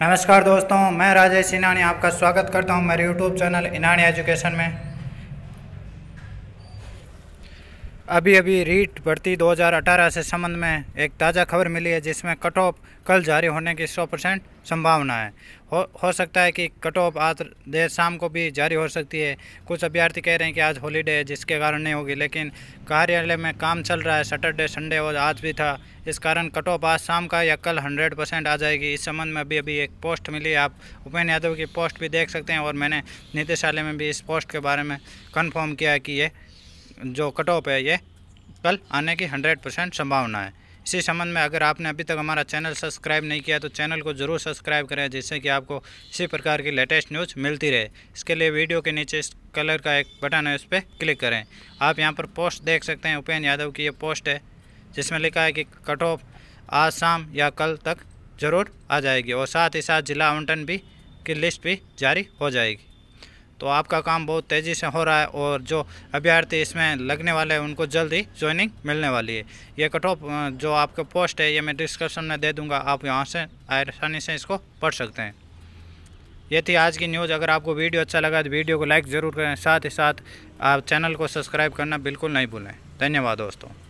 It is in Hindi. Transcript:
नमस्कार दोस्तों मैं राजेश इनानी आपका स्वागत करता हूं मेरे यूट्यूब चैनल इनानी एजुकेशन में अभी अभी रीट भर्ती 2018 से संबंध में एक ताज़ा खबर मिली है जिसमें कट ऑफ कल जारी होने की 100 परसेंट संभावना है हो हो सकता है कि कट ऑफ आज देर शाम को भी जारी हो सकती है कुछ अभ्यर्थी कह रहे हैं कि आज हॉलीडे है जिसके कारण नहीं होगी लेकिन कार्यालय में काम चल रहा है सैटरडे संडे और आज भी था इस कारण कट ऑफ आज शाम का या कल हंड्रेड परसेंट आ जाएगी इस संबंध में अभी अभी एक पोस्ट मिली है आप उपेन्द्र यादव की पोस्ट भी देख सकते हैं और मैंने निदेशालय में भी इस पोस्ट के बारे में कन्फर्म किया है कि ये जो कट ऑफ है ये कल आने की हंड्रेड परसेंट संभावना है इसी संबंध में अगर आपने अभी तक हमारा चैनल सब्सक्राइब नहीं किया तो चैनल को ज़रूर सब्सक्राइब करें जिससे कि आपको इसी प्रकार की लेटेस्ट न्यूज़ मिलती रहे इसके लिए वीडियो के नीचे इस कलर का एक बटन है उस पर क्लिक करें आप यहाँ पर पोस्ट देख सकते हैं उपेन्द्र यादव की ये पोस्ट है जिसमें लिखा है कि कट ऑफ आज शाम या कल तक ज़रूर आ जाएगी और साथ ही साथ ज़िला आवंटन भी की लिस्ट भी जारी हो जाएगी तो आपका काम बहुत तेज़ी से हो रहा है और जो अभ्यर्थी इसमें लगने वाले हैं उनको जल्दी ज्वाइनिंग मिलने वाली है ये कट ऑफ जो आपके पोस्ट है ये मैं डिस्क्रिप्शन में दे दूँगा आप यहाँ से आसानी से इसको पढ़ सकते हैं ये थी आज की न्यूज़ अगर आपको वीडियो अच्छा लगा तो वीडियो को लाइक ज़रूर करें साथ ही साथ आप चैनल को सब्सक्राइब करना बिल्कुल नहीं भूलें धन्यवाद दोस्तों